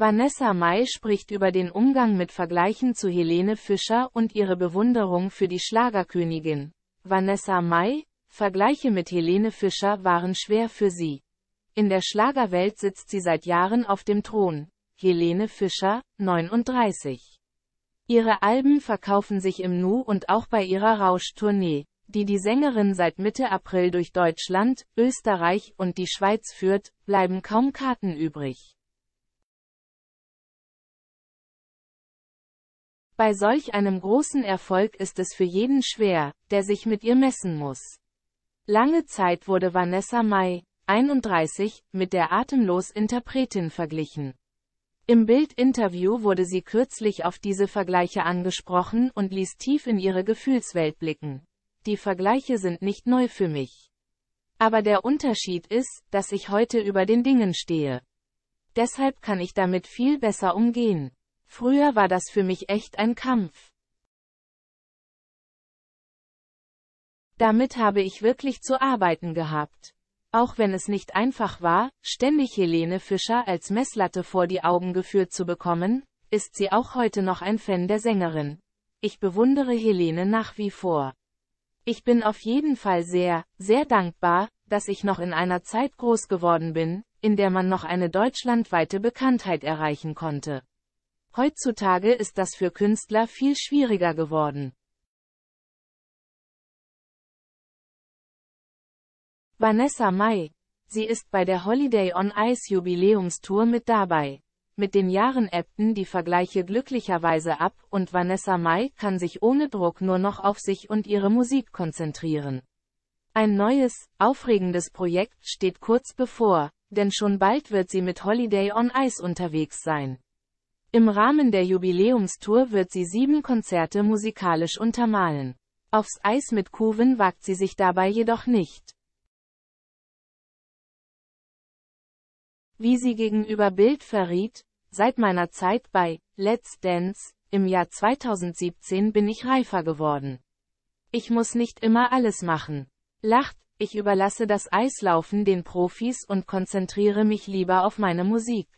Vanessa Mai spricht über den Umgang mit Vergleichen zu Helene Fischer und ihre Bewunderung für die Schlagerkönigin. Vanessa Mai, Vergleiche mit Helene Fischer waren schwer für sie. In der Schlagerwelt sitzt sie seit Jahren auf dem Thron. Helene Fischer, 39. Ihre Alben verkaufen sich im Nu und auch bei ihrer Rauschtournee, die die Sängerin seit Mitte April durch Deutschland, Österreich und die Schweiz führt, bleiben kaum Karten übrig. Bei solch einem großen Erfolg ist es für jeden schwer, der sich mit ihr messen muss. Lange Zeit wurde Vanessa Mai, 31, mit der atemlos Interpretin verglichen. Im Bild-Interview wurde sie kürzlich auf diese Vergleiche angesprochen und ließ tief in ihre Gefühlswelt blicken. Die Vergleiche sind nicht neu für mich. Aber der Unterschied ist, dass ich heute über den Dingen stehe. Deshalb kann ich damit viel besser umgehen. Früher war das für mich echt ein Kampf. Damit habe ich wirklich zu arbeiten gehabt. Auch wenn es nicht einfach war, ständig Helene Fischer als Messlatte vor die Augen geführt zu bekommen, ist sie auch heute noch ein Fan der Sängerin. Ich bewundere Helene nach wie vor. Ich bin auf jeden Fall sehr, sehr dankbar, dass ich noch in einer Zeit groß geworden bin, in der man noch eine deutschlandweite Bekanntheit erreichen konnte. Heutzutage ist das für Künstler viel schwieriger geworden. Vanessa Mai. Sie ist bei der Holiday on Ice Jubiläumstour mit dabei. Mit den Jahren ebbten die Vergleiche glücklicherweise ab und Vanessa Mai kann sich ohne Druck nur noch auf sich und ihre Musik konzentrieren. Ein neues, aufregendes Projekt steht kurz bevor, denn schon bald wird sie mit Holiday on Ice unterwegs sein. Im Rahmen der Jubiläumstour wird sie sieben Konzerte musikalisch untermalen. Aufs Eis mit Kuven wagt sie sich dabei jedoch nicht. Wie sie gegenüber Bild verriet, seit meiner Zeit bei Let's Dance im Jahr 2017 bin ich reifer geworden. Ich muss nicht immer alles machen. Lacht, ich überlasse das Eislaufen den Profis und konzentriere mich lieber auf meine Musik.